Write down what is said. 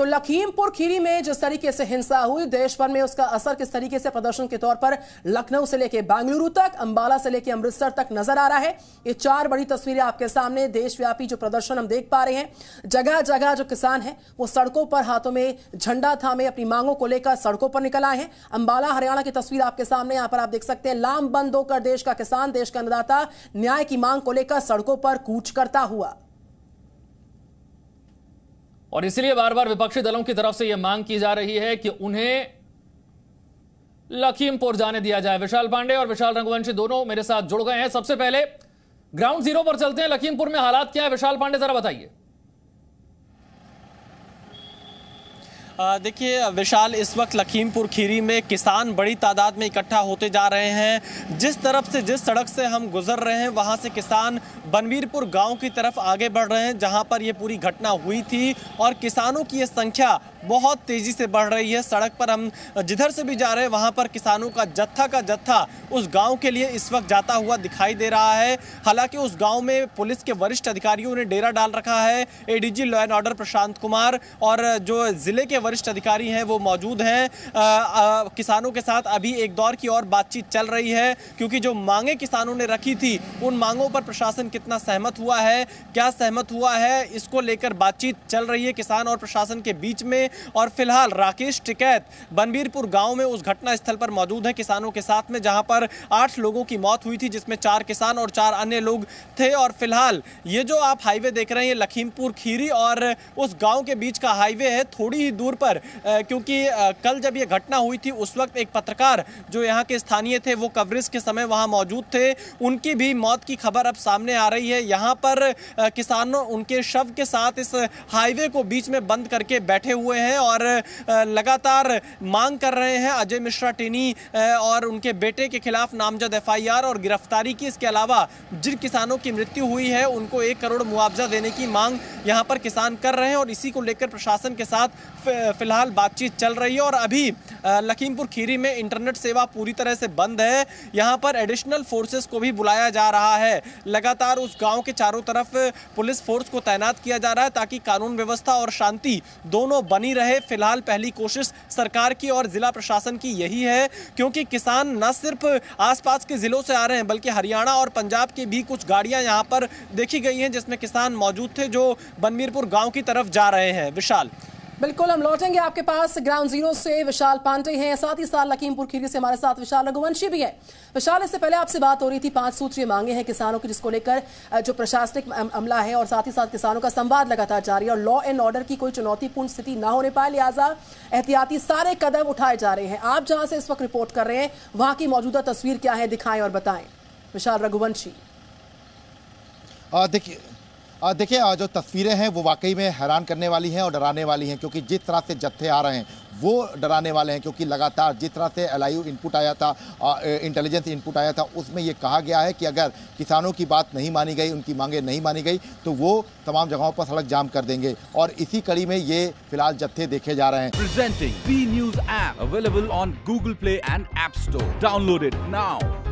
तो लखीमपुर खीरी में जिस तरीके से हिंसा हुई देश भर में उसका असर किस तरीके से प्रदर्शन के तौर पर लखनऊ से लेकर बेंगलुरु तक अंबाला से लेकर अमृतसर तक नजर आ रहा है ये चार बड़ी तस्वीरें आपके सामने देशव्यापी जो प्रदर्शन हम देख पा रहे हैं जगह जगह जो किसान हैं वो सड़कों पर हाथों में झंडा थामे अपनी मांगों को लेकर सड़कों पर निकल आए हैं अंबाला हरियाणा की तस्वीर आपके सामने यहाँ पर आप देख सकते हैं लाम बंद होकर देश का किसान देश का अन्नदाता न्याय की मांग को लेकर सड़कों पर कूच करता हुआ और इसलिए बार बार विपक्षी दलों की तरफ से यह मांग की जा रही है कि उन्हें लखीमपुर जाने दिया जाए विशाल पांडे और विशाल रंगवंशी दोनों मेरे साथ जुड़ गए हैं सबसे पहले ग्राउंड जीरो पर चलते हैं लखीमपुर में हालात क्या है विशाल पांडे जरा बताइए देखिए विशाल इस वक्त लखीमपुर खीरी में किसान बड़ी तादाद में इकट्ठा होते जा रहे हैं जिस तरफ से जिस सड़क से हम गुजर रहे हैं वहां से किसान बनवीरपुर गांव की तरफ आगे बढ़ रहे हैं जहां पर ये पूरी घटना हुई थी और किसानों की ये संख्या बहुत तेज़ी से बढ़ रही है सड़क पर हम जिधर से भी जा रहे हैं वहाँ पर किसानों का जत्था का जत्था उस गांव के लिए इस वक्त जाता हुआ दिखाई दे रहा है हालांकि उस गांव में पुलिस के वरिष्ठ अधिकारियों ने डेरा डाल रखा है ADG law and order Prashant Kumar और जो ज़िले के वरिष्ठ अधिकारी हैं वो मौजूद हैं किसानों के साथ अभी एक दौर की और बातचीत चल रही है क्योंकि जो मांगे किसानों ने रखी थी उन मांगों पर प्रशासन कितना सहमत हुआ है क्या सहमत हुआ है इसको लेकर बातचीत चल रही है किसान और प्रशासन के बीच में और फिलहाल राकेश टिकैत बनबीरपुर गांव में उस घटना स्थल पर मौजूद हैं किसानों के साथ में जहां पर आठ लोगों की मौत हुई थी जिसमें चार किसान और चार अन्य लोग थे और फिलहाल ये जो आप हाईवे देख रहे हैं लखीमपुर खीरी और उस गाँव के बीच का हाईवे है थोड़ी ही दूर पर क्योंकि कल जब ये घटना हुई थी उस वक्त एक पत्रकार जो यहाँ के स्थानीय थे वो कवरेज के समय वहाँ मौजूद थे उनकी भी मौत की खबर अब सामने आ रही है यहाँ पर किसानों उनके शव के साथ इस हाईवे को बीच में बंद करके बैठे हुए हैं हैं और लगातार मांग कर रहे हैं अजय मिश्रा टिनी और उनके बेटे के खिलाफ नामजद एफआईआर और गिरफ्तारी की इसके अलावा जिन किसानों की मृत्यु हुई है उनको एक करोड़ मुआवजा देने की मांग यहाँ पर किसान कर रहे हैं और इसी को लेकर प्रशासन के साथ फिलहाल बातचीत चल रही है और अभी लखीमपुर खीरी में इंटरनेट सेवा पूरी तरह से बंद है यहाँ पर एडिशनल फोर्सेस को भी बुलाया जा रहा है लगातार उस गांव के चारों तरफ पुलिस फोर्स को तैनात किया जा रहा है ताकि कानून व्यवस्था और शांति दोनों बनी नहीं रहे फिलहाल पहली कोशिश सरकार की और जिला प्रशासन की यही है क्योंकि किसान न सिर्फ आसपास के ज़िलों से आ रहे हैं बल्कि हरियाणा और पंजाब की भी कुछ गाड़ियां यहां पर देखी गई हैं जिसमें किसान मौजूद थे जो बनवीरपुर गांव की तरफ जा रहे हैं विशाल बिल्कुल हम लौटेंगे आपके पास ग्राउंड जीरो से विशाल पांडे हैं साथ ही साथ लखीमपुर खीरी से हमारे साथ विशाल रघुवंशी भी है विशाल इससे पहले आपसे बात हो रही थी पांच सूत्रीय मांगे हैं किसानों की जिसको लेकर जो प्रशासनिक अमला है और साथ ही साथ किसानों का संवाद लगातार जारी है और लॉ एंड ऑर्डर की कोई चुनौतीपूर्ण स्थिति ना होने पाए लिहाजा एहतियाती सारे कदम उठाए जा रहे हैं आप जहां से इस वक्त रिपोर्ट कर रहे हैं वहां की मौजूदा तस्वीर क्या है दिखाएं और बताएं विशाल रघुवंशी देखिए देखिए जो तस्वीरें हैं वो वाकई में हैरान करने वाली हैं और डराने वाली हैं क्योंकि जिस तरह से जत्थे आ रहे हैं वो डराने वाले हैं क्योंकि लगातार जिस तरह से एल इनपुट आया था इंटेलिजेंस इनपुट आया था उसमें ये कहा गया है कि अगर किसानों की बात नहीं मानी गई उनकी मांगे नहीं मानी गई तो वो तमाम जगहों पर सड़क जाम कर देंगे और इसी कड़ी में ये फिलहाल जत्थे देखे जा रहे हैं presenting news app available on Google Play and app store downloaded now